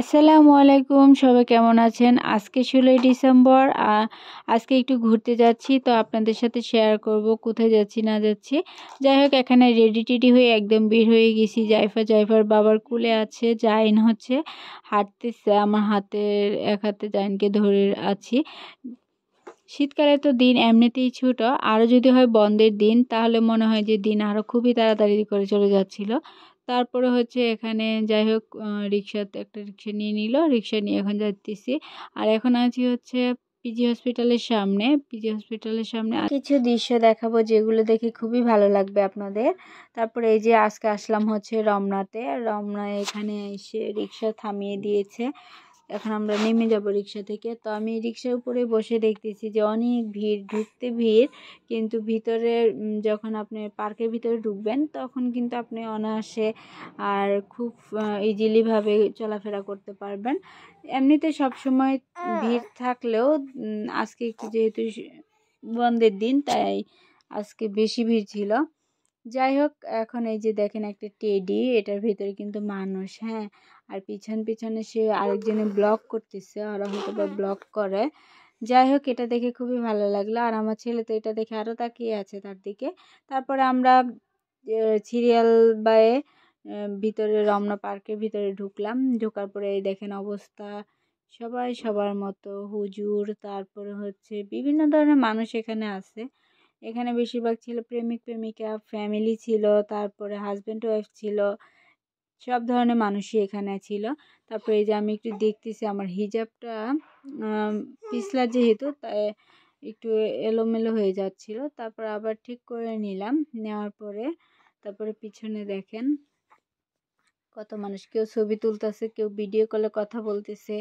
আসসালামু আলাইকুম সবাই কেমন আছেন আজকে ষোলোই ডিসেম্বর আজকে একটু ঘুরতে যাচ্ছি তো আপনাদের সাথে শেয়ার করব কোথায় যাচ্ছি না যাচ্ছি যাই হোক এখানে রেডি টেডি হয়ে একদম বের হয়ে গেছি জাইফা জাইফার বাবার কুলে আছে জাইন হচ্ছে হাঁটতেছে আমার হাতের এক হাতে জাইনকে ধরে আছি শীতকালে তো দিন এমনিতেই ছোটো আরও যদি হয় বন্ধের দিন তাহলে মনে হয় যে দিন আরও খুবই তাড়াতাড়ি করে চলে যাচ্ছিল তারপরে হচ্ছে এখানে যাই হোক রিক্সাতে একটা রিক্সা নিয়ে নিল রিক্সা নিয়ে এখন যাচ্ছি আর এখন আছি হচ্ছে পিজি হসপিটালের সামনে পিজি হসপিটালের সামনে কিছু দৃশ্য দেখাবো যেগুলো দেখে খুবই ভালো লাগবে আপনাদের তারপরে এই যে আজকে আসলাম হচ্ছে রমনাতে রমনা এখানে এসে রিক্সা থামিয়ে দিয়েছে এখন আমরা নেমে যাব রিক্সা থেকে তো আমি রিক্সার উপরে বসে দেখতেছি যে অনেক ভিড় ঢুকতে ভিড় কিন্তু ভিতরে যখন আপনি পার্কের ভিতরে ঢুকবেন তখন কিন্তু আপনি অনায়াসে আর খুব ইজিলিভাবে চলাফেরা করতে পারবেন এমনিতে সবসময় ভিড় থাকলেও আজকে একটু যেহেতু বন্ধের দিন তাই আজকে বেশি ভিড় ছিল যাই হোক এখন এই যে দেখেন একটা টেডি এটার ভিতরে কিন্তু মানুষ হ্যাঁ আর পিছন পিছনে সে আরেকজনে ব্লগ করতেছে ওরা হয়তো বা ব্লগ করে যাই হোক এটা দেখে খুবই ভালো লাগলো আর আমার ছেলে তো এটা দেখে আরও তাকিয়ে আছে তার দিকে তারপরে আমরা সিরিয়াল বায়ে ভিতরে রমনা পার্কের ভিতরে ঢুকলাম ঢোকার পরে এই দেখেন অবস্থা সবাই সবার মতো হুজুর তারপরে হচ্ছে বিভিন্ন ধরনের মানুষ এখানে আছে এখানে বেশিরভাগ ছিল প্রেমিক প্রেমিকা ফ্যামিলি ছিল তারপরে হাজব্যান্ড ওয়াইফ ছিল সব ধরনের মানুষই এখানে ছিল তারপরে এই যে আমি একটু দেখতেছি আমার হিজাবটা পিছলা যেহেতু তাই একটু এলোমেলো হয়ে যাচ্ছিল তারপর আবার ঠিক করে নিলাম নেওয়ার পরে তারপরে পিছনে দেখেন কত মানুষ কেউ ছবি তুলতেছে কেউ ভিডিও কলে কথা বলতেছে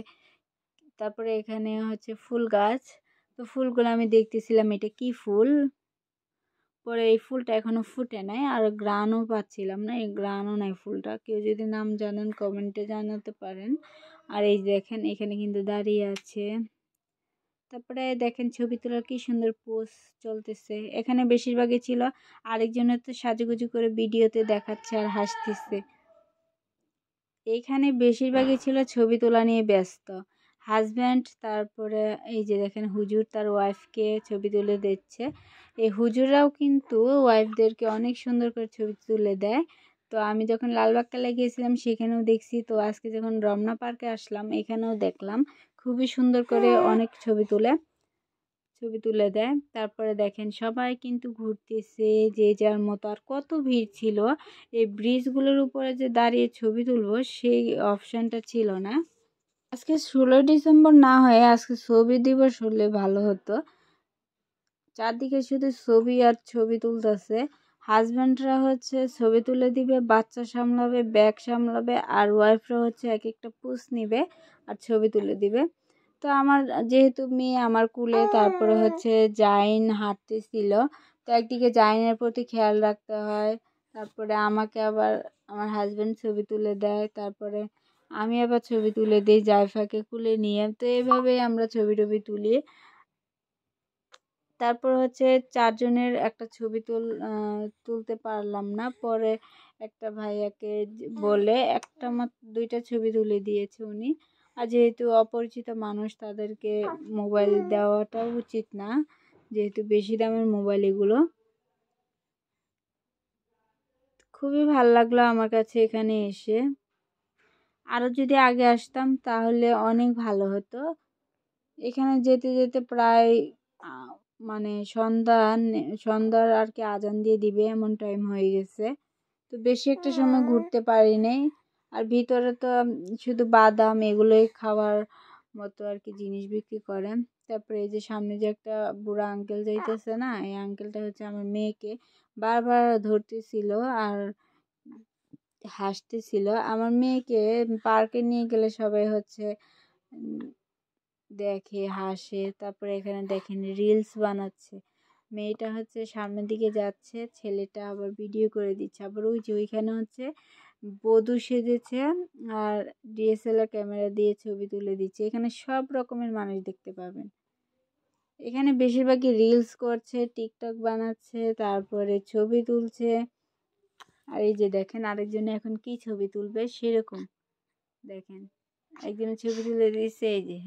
তারপরে এখানে হচ্ছে ফুল গাছ তো ফুলগুলো আমি দেখতেছিলাম এটা কি ফুল পরে এই ফুলটা এখনও ফুটে নাই আর গ্রানও পাচ্ছিলাম না এই গ্রানও নাই ফুলটা কেউ যদি নাম জানেন কমেন্টে জানাতে পারেন আর এই দেখেন এখানে কিন্তু দাঁড়িয়ে আছে তারপরে দেখেন ছবি তোলার কি সুন্দর পোস্ট চলতেছে এখানে বেশিরভাগই ছিল আরেকজনের তো সাজুগুজু করে ভিডিওতে দেখাচ্ছে আর হাসতেছে এইখানে বেশিরভাগই ছিল ছবি তোলা নিয়ে ব্যস্ত হাজব্যান্ড তারপরে এই যে দেখেন হুজুর তার ওয়াইফকে ছবি তুলে দিচ্ছে এই হুজুররাও কিন্তু ওয়াইফদেরকে অনেক সুন্দর করে ছবি তুলে দেয় তো আমি যখন লালবাগ কেলায় গিয়েছিলাম সেখানেও দেখছি তো আজকে যখন রমনা পার্কে আসলাম এখানেও দেখলাম খুবই সুন্দর করে অনেক ছবি তুলে ছবি তুলে দেয় তারপরে দেখেন সবাই কিন্তু ঘুরতেছে যে যার মতো আর কত ভিড় ছিল এই ব্রিজগুলোর উপরে যে দাঁড়িয়ে ছবি তুলবো সেই অপশানটা ছিল না আজকে ষোলোই ডিসেম্বর না হয়ে আজকে ছবি দিবস হলে ভালো হতো চারদিকে শুধু ছবি আর ছবি তুলতেছে হাজব্যান্ডরা হচ্ছে ছবি তুলে দিবে বাচ্চা সামলাবে ব্যাগ সামলাবে আর ওয়াইফরা হচ্ছে এক একটা পুষ নিবে আর ছবি তুলে দিবে তো আমার যেহেতু মেয়ে আমার কুলে তারপরে হচ্ছে জাইন হাঁটতেছিল তো একদিকে জাইনের প্রতি খেয়াল রাখতে হয় তারপরে আমাকে আবার আমার হাজব্যান্ড ছবি তুলে দেয় তারপরে আমি আবার ছবি তুলে দিই জায়ফাকে কুলে নিয়ে তো এভাবেই আমরা ছবি টবি তুলি তারপর হচ্ছে চারজনের একটা ছবি তুল তুলতে পারলাম না পরে একটা ভাইয়াকে বলে একটা মাত্র দুইটা ছবি তুলে দিয়েছে উনি আর যেহেতু অপরিচিত মানুষ তাদেরকে মোবাইল দেওয়াটা উচিত না যেহেতু বেশি দামের মোবাইল এগুলো খুবই ভাল লাগলো আমার কাছে এখানে এসে আরও যদি আগে আসতাম তাহলে অনেক ভালো হতো এখানে যেতে যেতে প্রায় মানে সন্ধ্যা সন্ধ্যার আর কি আজান দিয়ে দিবে এমন টাইম হয়ে গেছে তো বেশি একটা সময় হ্যাঁ। ঘুরতে পারিনি আর ভিতরে তো শুধু বাদাম এগুলোই খাওয়ার মতো আর কি জিনিস বিক্রি করেন তারপরে এই যে সামনে যে একটা বুড়া আঙ্কেল যাইতেছে না এই আঙ্কেলটা হচ্ছে আমার মেয়েকে বারবার ধরতেছিল আর হাসতেছিল আমার মেয়েকে পার্কে নিয়ে গেলে সবাই হচ্ছে দেখে হাসে তারপরে এখানে দেখেন রিলস বানাচ্ছে মেয়েটা হচ্ছে সামনের দিকে যাচ্ছে ছেলেটা আবার ভিডিও করে দিচ্ছে আবার ওই যে ওইখানে হচ্ছে বধূ সেজেছে আর ডিএসএলআর ক্যামেরা দিয়ে ছবি তুলে দিচ্ছে এখানে সব রকমের মানুষ দেখতে পাবেন এখানে বেশিরভাগই রিলস করছে টিকটক বানাচ্ছে তারপরে ছবি তুলছে আর এই যে দেখেন আরেকজনে এখন কি ছবি তুলবে সেরকম দেখেন একজনের ছবি তুলে দিয়েছে এই যে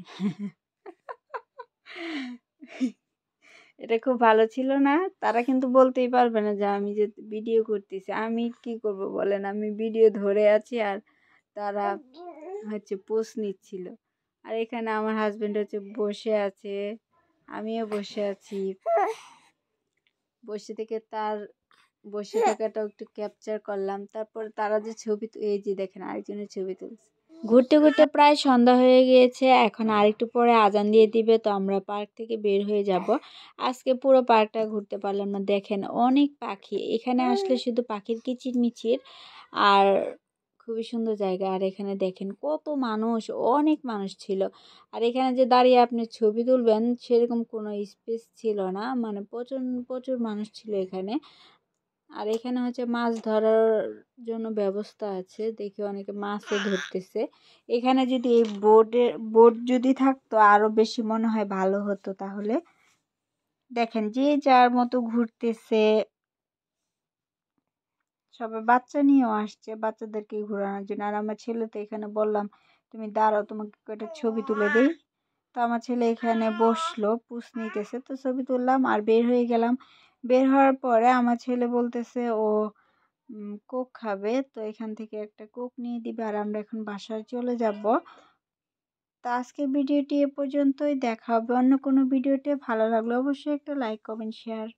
এটা খুব ভালো ছিল না তারা কিন্তু বলতেই পারবে না যে আমি যে ভিডিও করতেছি আমি কি করব বলেন আমি ভিডিও ধরে আছি আর তারা হচ্ছে পোস্ট নিচ্ছিল আর এখানে আমার হাজব্যান্ড হচ্ছে বসে আছে আমিও বসে আছি বসে থেকে তার বসে হ্যাঁ। থাকাটাও একটু ক্যাপচার করলাম তারপর তারা যে ছবি এই যে দেখেন আরেকজনের ছবি তুলছে ঘুরতে ঘুরতে প্রায় সন্ধ্যা হয়ে গিয়েছে এখন আরেকটু পরে আজান দিয়ে দিবে তো আমরা পার্ক থেকে বের হয়ে যাব আজকে পুরো পার্কটা ঘুরতে পারলাম না দেখেন অনেক পাখি এখানে আসলে শুধু পাখির কিচির মিচির আর খুবই সুন্দর জায়গা আর এখানে দেখেন কত মানুষ অনেক মানুষ ছিল আর এখানে যে দাঁড়িয়ে আপনি ছবি তুলবেন সেরকম কোনো স্পেস ছিল না মানে প্রচুর প্রচুর মানুষ ছিল এখানে আর এখানে হচ্ছে মাছ ধরার জন্য ব্যবস্থা আছে দেখি অনেকে মাছও ধরতেছে এখানে যদি এই বোর্ডে বোর্ড যদি থাকতো আরও বেশি মনে হয় ভালো হতো তাহলে দেখেন যে যার মতো ঘুরতেছে সবাই বাচ্চা নিয়েও আসছে বাচ্চাদেরকে ঘোরানোর জন্য আর আমার ছেলে তো এখানে বললাম তুমি দাঁড়াও তোমাকে একটা ছবি তুলে দিই তো আমার ছেলে এখানে বসলো পুষ নিতেছে তো ছবি তুললাম আর বের হয়ে গেলাম বের হওয়ার পরে আমার ছেলে বলতেছে ও কোক খাবে তো এখান থেকে একটা কোক নিয়ে দিবে আর আমরা এখন বাসায় চলে যাব তো আজকে ভিডিওটি এ পর্যন্তই দেখা হবে অন্য কোনো ভিডিওতে ভালো লাগলে অবশ্যই একটা লাইক কমেন্ট শেয়ার